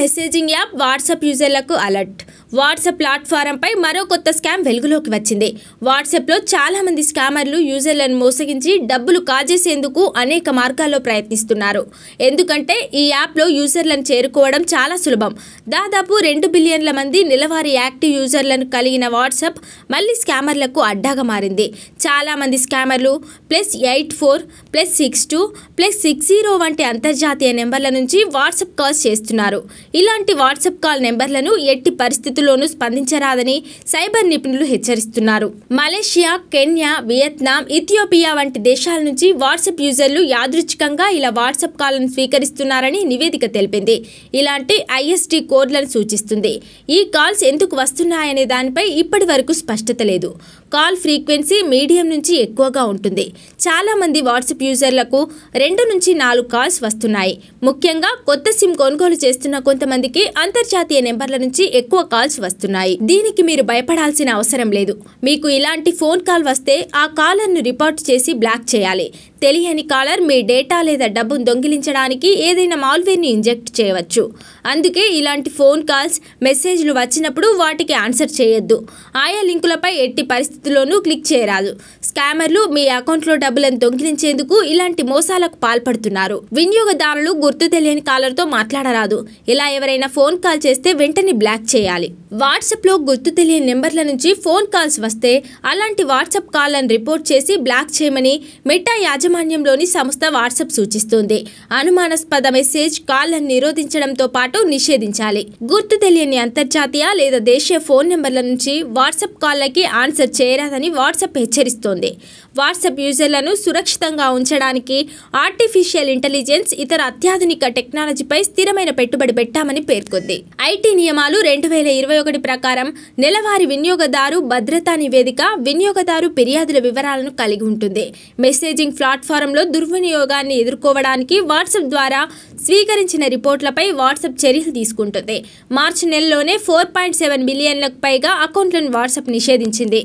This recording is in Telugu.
మెసేజింగ్ యాప్ వాట్సాప్ యూజర్‌లకు అలర్ట్ వాట్సాప్ ప్లాట్ఫారంపై మరో కొత్త స్కామ్ వెలుగులోకి వచ్చింది వాట్సాప్లో చాలామంది స్కామర్లు యూజర్లను మోసగించి డబ్బులు కాజేసేందుకు అనేక మార్గాల్లో ప్రయత్నిస్తున్నారు ఎందుకంటే ఈ యాప్లో యూజర్లను చేరుకోవడం చాలా సులభం దాదాపు రెండు బిలియన్ల మంది నెలవారీ యాక్టివ్ యూజర్లను కలిగిన వాట్సాప్ మళ్ళీ స్కామర్లకు అడ్డాగా మారింది చాలామంది స్కామర్లు plus eight four plus six two plus six zero వంటి అంతర్జాతీయ నెంబర్ల నుంచి వాట్సాప్ కాల్స్ చేస్తున్నారు ఇలాంటి వాట్సాప్ కాల్ నెంబర్లను ఎట్టి పరిస్థితి పరిస్థితుల్లోనూ స్పందించరాదని సైబర్ నిపుణులు హెచ్చరిస్తున్నారు మలేషియా కెన్యా వియత్నాం ఇథియోపియా వంటి దేశాల నుంచి వాట్సాప్ యూజర్లు యాదృచ్ఛికంగా ఇలా వాట్సాప్ కాల్ను స్వీకరిస్తున్నారని నివేదిక తెలిపింది ఇలాంటి ఐఎస్టీ కోడ్లను సూచిస్తుంది ఈ కాల్స్ ఎందుకు వస్తున్నాయనే దానిపై ఇప్పటి వరకు స్పష్టత లేదు కాల్ ఫ్రీక్వెన్సీ మీడియం నుంచి ఎక్కువగా ఉంటుంది చాలామంది వాట్సాప్ యూజర్లకు రెండు నుంచి నాలుగు కాల్స్ వస్తున్నాయి ముఖ్యంగా కొత్త సిమ్ కొనుగోలు చేస్తున్న కొంతమందికి అంతర్జాతీయ నెంబర్ల నుంచి ఎక్కువ కాల్స్ కాల్స్ వస్తున్నాయి దీనికి మీరు భయపడాల్సిన అవసరం లేదు మీకు ఇలాంటి ఫోన్ కాల్ వస్తే ఆ కాలర్ను రిపోర్ట్ చేసి బ్లాక్ చేయాలి తెలియని కాలర్ మీ డేటా లేదా డబ్బును దొంగిలించడానికి ఏదైనా మాల్వేర్ని ఇంజెక్ట్ చేయవచ్చు అందుకే ఇలాంటి ఫోన్ కాల్స్ మెసేజ్లు వచ్చినప్పుడు వాటికి ఆన్సర్ చేయొద్దు ఆయా లింకులపై ఎట్టి పరిస్థితుల్లోనూ క్లిక్ చేయరాదు స్కామర్లు మీ అకౌంట్లో డబ్బులను దొంగిలించేందుకు ఇలాంటి మోసాలకు పాల్పడుతున్నారు వినియోగదారులు గుర్తు తెలియని కాలర్తో మాట్లాడరాదు ఇలా ఎవరైనా ఫోన్ కాల్ చేస్తే వెంటనే బ్లాక్ చేయాలి వాట్సాప్లో గుర్తు తెలియని నెంబర్ల నుంచి ఫోన్ కాల్స్ వస్తే అలాంటి వాట్సాప్ కాళ్లను రిపోర్ట్ చేసి బ్లాక్ చేయమని మెటా యాజమాన్యంలోని సంస్థ వాట్సాప్ సూచిస్తోంది అనుమానాస్పద మెసేజ్ కాళ్లను నిరోధించడంతో పాటు నిషేధించాలి గుర్తు తెలియని అంతర్జాతీయ లేదా దేశీయ ఫోన్ నెంబర్ల నుంచి వాట్సాప్ కాల్లకి ఆన్సర్ చేయరాదని వాట్సాప్ హెచ్చరిస్తోంది వాట్సాప్ యూజర్లను సురక్షితంగా ఉంచడానికి ఆర్టిఫిషియల్ ఇంటెలిజెన్స్ ఇతర అత్యాధునిక టెక్నాలజీపై స్థిరమైన పెట్టుబడి పెట్టామని పేర్కొంది ఐటీ నియమాలు రెండు వేల ఇరవై ఒకటి ప్రకారం నెలవారి వినియోగదారు భద్రతా నివేదిక వినియోగదారు ఫిర్యాదుల వివరాలను కలిగి ఉంటుంది మెసేజింగ్ ప్లాట్ఫారంలో దుర్వినియోగాన్ని ఎదుర్కోవడానికి వాట్సాప్ ద్వారా స్వీకరించిన రిపోర్ట్లపై వాట్సాప్ చర్యలు తీసుకుంటుంది మార్చి నెలలోనే ఫోర్ పాయింట్ సెవెన్ బిలియన్లకు పైగా అకౌంట్లను వాట్సాప్ నిషేధించింది